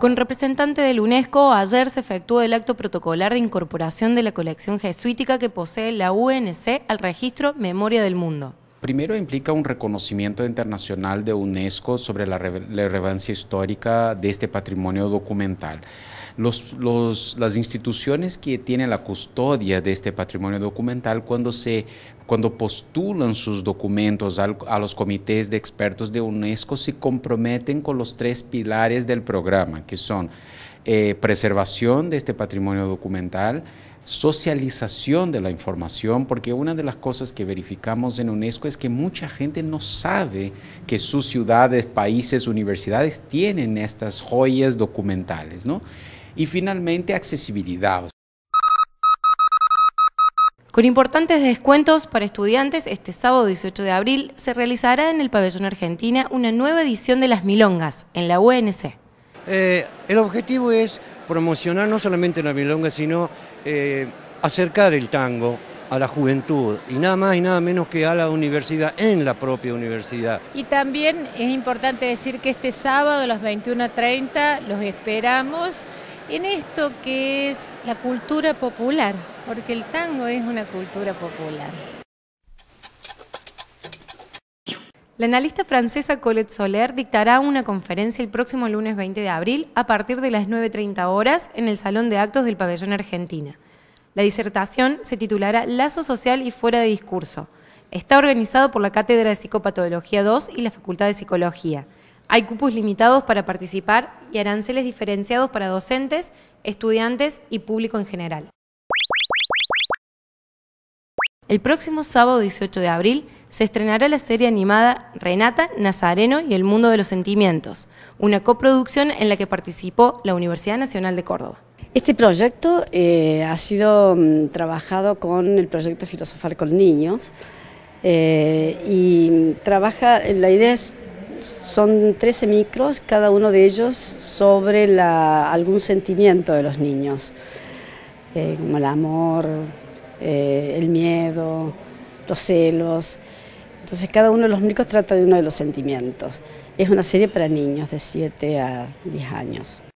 Con representante del UNESCO, ayer se efectuó el acto protocolar de incorporación de la colección jesuítica que posee la UNC al registro Memoria del Mundo. Primero implica un reconocimiento internacional de UNESCO sobre la relevancia histórica de este patrimonio documental los, los, las instituciones que tienen la custodia de este patrimonio documental cuando se cuando postulan sus documentos a los comités de expertos de UNESCO, se comprometen con los tres pilares del programa, que son eh, preservación de este patrimonio documental, socialización de la información, porque una de las cosas que verificamos en UNESCO es que mucha gente no sabe que sus ciudades, países, universidades tienen estas joyas documentales, ¿no? Y finalmente, accesibilidad. Con importantes descuentos para estudiantes, este sábado 18 de abril se realizará en el Pabellón Argentina una nueva edición de Las Milongas, en la UNC. Eh, el objetivo es promocionar no solamente la milonga, sino eh, acercar el tango a la juventud y nada más y nada menos que a la universidad, en la propia universidad. Y también es importante decir que este sábado a las 21.30 los esperamos en esto que es la cultura popular, porque el tango es una cultura popular. La analista francesa Colette Soler dictará una conferencia el próximo lunes 20 de abril a partir de las 9.30 horas en el Salón de Actos del Pabellón Argentina. La disertación se titulará Lazo Social y Fuera de Discurso. Está organizado por la Cátedra de Psicopatología II y la Facultad de Psicología. Hay cupos limitados para participar y aranceles diferenciados para docentes, estudiantes y público en general. El próximo sábado 18 de abril se estrenará la serie animada Renata, Nazareno y el Mundo de los Sentimientos, una coproducción en la que participó la Universidad Nacional de Córdoba. Este proyecto eh, ha sido mm, trabajado con el proyecto Filosofar con Niños eh, y mm, trabaja, en la idea son 13 micros, cada uno de ellos sobre algún sentimiento de los niños, eh, como el amor, eh, el miedo, los celos. Entonces cada uno de los micros trata de uno de los sentimientos. Es una serie para niños de 7 a 10 años.